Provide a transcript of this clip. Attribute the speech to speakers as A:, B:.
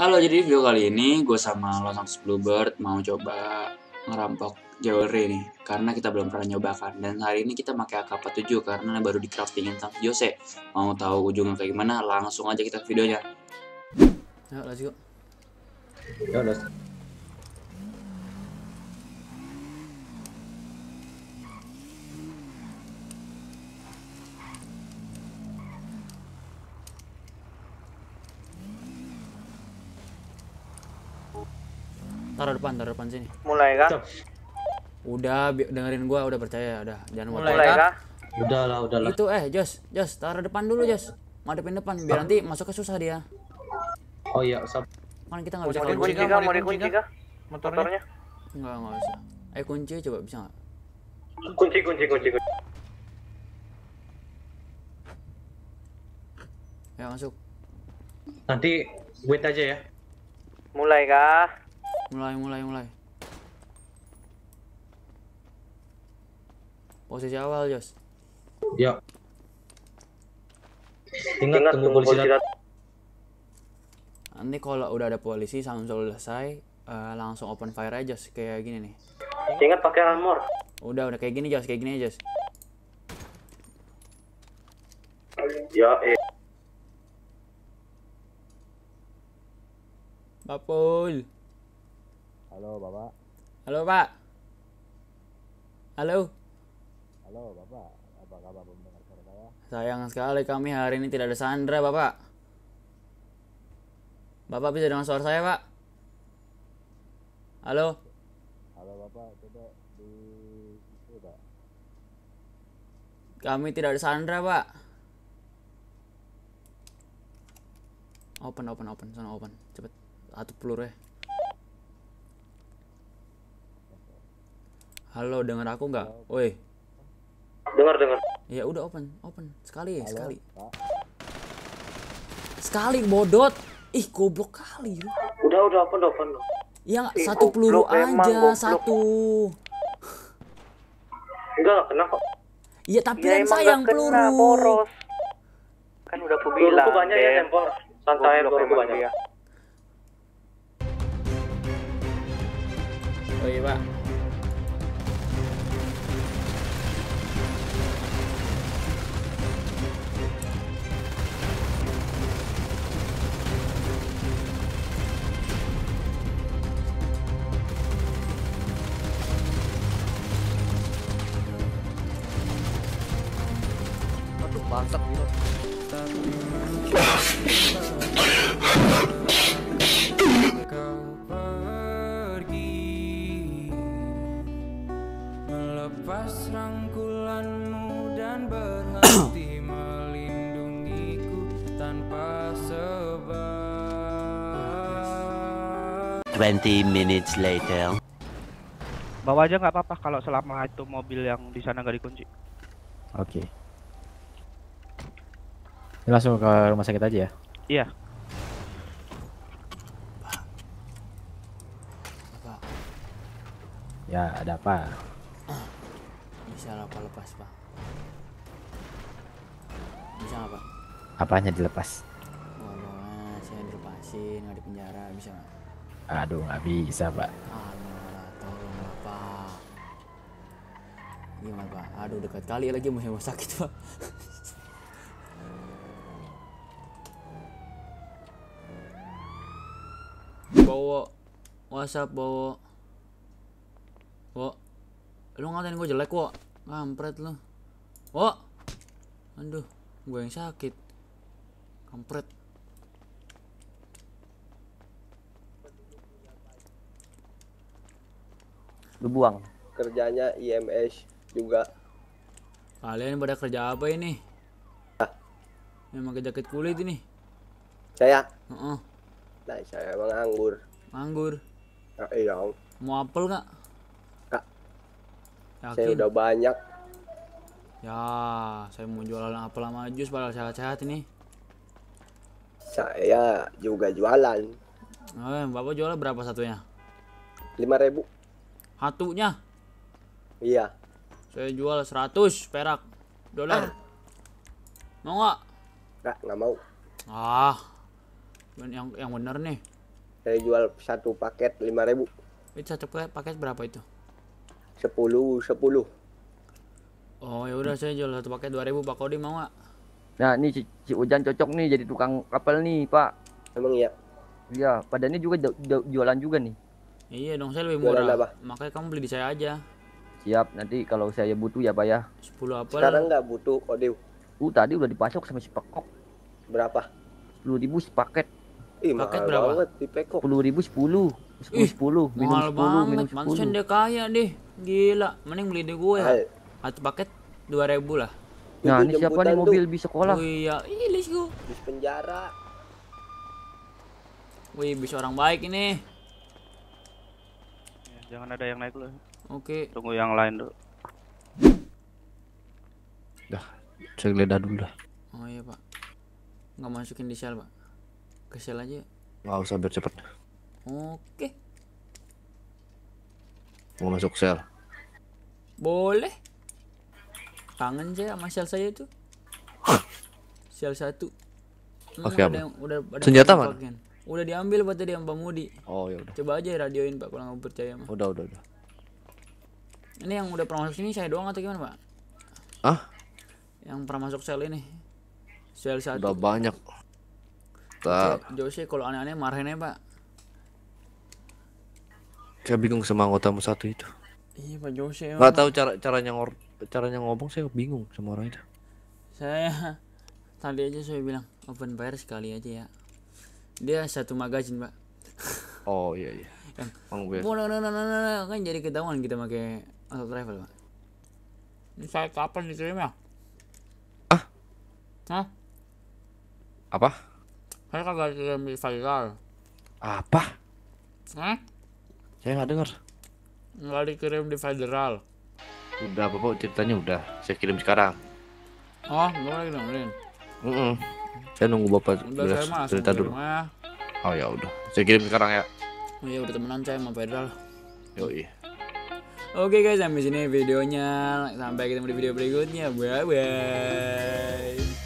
A: Halo, jadi video kali ini gue sama Lonox Bluebird mau coba ngerampok jewelry nih Karena kita belum pernah nyobakan Dan hari ini kita pakai AK-47 karena baru di craftingin sama Jose Mau tahu ujungnya kayak gimana, langsung aja kita ke videonya Yuk, ya, let's go Yuk, let's go taruh depan taruh depan sini mulai kah udah dengerin gua udah percaya udah jangan mulai kah udahlah udah lah udah lah itu eh Jos Jos taruh depan dulu Jos mau depan depan biar nanti masuknya susah dia oh iya sab kan kita nggak bisa kunci, kunci kah mau dikunci kah motornya, motornya? nggak nggak bisa eh kunci coba bisa nggak kunci kunci kunci kunci ya masuk nanti wait aja ya mulai kah mulai mulai mulai posisi awal Jos ya
B: ingat tunggu polisi datang
A: nanti kalau udah ada polisi Samsul selesai uh, langsung open fire aja Jos kayak gini nih ingat pakai armor udah udah kayak gini Jos kayak gini aja Jos ya eh Bapul. Halo, Bapak. Halo, Pak. Halo. Halo, Bapak. Apa kabar pendengar suara saya? Sayang sekali kami hari ini tidak ada Sandra, Bapak. Bapak bisa dengar suara saya, Pak? Halo. Halo, Bapak. Coba di pak Kami tidak ada Sandra, Pak. Open, open, open. Sana open. Cepet. Satu peluru ya. Halo, dengar aku nggak? Woi. Dengar, dengar. Ya udah open, open. Sekali, ya, Halo, sekali. Pak. Sekali bodot. Ih, goblok kali lu. Udah, udah open, open. Ya Ih, satu peluru goblok, aja, emang, satu. Enggak, kenapa, kena kok. Iya, tapi ya, kan yang sayang peluru. Boros. Kan udah aku bilang. banyak ya, Tempor. Santai, peluru banyak. Ya. Oh iya, Pak. bangsat gitu kau minutes later bawa aja nggak apa-apa kalau selama itu mobil yang di sana nggak dikunci oke okay. Ini langsung ke rumah sakit aja ya? Iya. Ya, ada apa? Bisa apa lepas, Pak? Bisa apa? Apanya dilepas? Walau saya dilepasin, nggak di penjara, bisa nggak? Aduh, nggak bisa, Pak. Alah, tolong apa? Gimana, Pak? Aduh, dekat kali lagi mau sakit, Pak. bawa WhatsApp bawa, kok Lu ngatain gue jelek kok, Kampret lu kok, Aduh Gue yang sakit Kampret Lu buang Kerjanya IMS juga Kalian pada kerja apa ini? Ah. emang jaket kulit ini Saya? Uh -uh. Nah, saya emang anggur anggur nah, ya, iya mau apel nggak nggak saya udah banyak ya saya mau jualan apel sama jus padahal sehat-sehat ini saya juga jualan eh, bapak jualan berapa satunya lima ribu satunya iya saya jual 100 perak dolar ah. mau nggak nggak nggak mau ah yang yang benar nih saya jual satu paket lima ribu itu satu paket berapa itu sepuluh sepuluh oh ya udah hmm. saya jual satu paket dua ribu pak Kodi mau nggak nah ini si, si Ujan cocok nih jadi tukang kapal nih pak emang iya iya ini juga jualan juga nih iya dong saya lebih murah apa? makanya kamu beli di saya aja siap nanti kalau saya butuh ya pak ya sepuluh apa sekarang nggak butuh Kodi uh tadi udah dipasok sama si Pekok berapa sepuluh ribu sepaket Ih, Paket berapa? banget di peko. 10 ribu 10. 10 Ih, 10, minum mahal 10, banget. minum 10. Mansion dia kaya deh. Gila, mending beli deh gue. Ya. Satu paket 2000 lah. Nah, ini siapa nih mobil bis sekolah? Oh iya, ih let's go. Bis penjara. Wih, bis orang baik ini. Jangan ada yang naik lu. Oke. Okay. Tunggu yang lain dulu. Dah, cek geledah dulu dah. Oh iya, Pak. Nggak masukin di shell, Pak kesel aja nggak usah biar cepet oke mau masuk sel boleh kangen saya sama sel saya itu sel satu Oke, hmm, okay, udah, udah, senjata mana? Bagian. Udah diambil buat tadi yang Bang Mudi. Oh, ya udah. Coba aja radioin Pak kalau nggak percaya mah. Udah, udah, udah. Ini yang udah pernah masuk sini saya doang atau gimana, Pak? Ah? Yang pernah masuk sel ini. Sel satu. Udah banyak mantap jauh sih kalau aneh-aneh marahinnya pak saya bingung sama anggota satu itu iya pak Jose nggak tahu cara caranya ngor caranya ngomong saya bingung sama orang itu saya tadi aja saya bilang open fire sekali aja ya dia satu magazin pak oh iya iya yang no, no, no, no, no, kan jadi ketahuan kita pakai auto travel pak ini saya kapan dikirim ya ah hah apa saya kagak di viral. Apa? Hah? Saya nggak dengar. Nggak dikirim di federal. Udah bapak ceritanya udah. Saya kirim sekarang. Oh, nggak lagi dengerin. Mm -mm. Saya nunggu bapak udah, udah saya cerita dulu. Ya. Oh ya udah. Saya kirim sekarang ya. Oh, ya udah temenan saya mau federal. Yo iya. Oke guys, sampai sini videonya. Sampai ketemu di video berikutnya. Bye bye.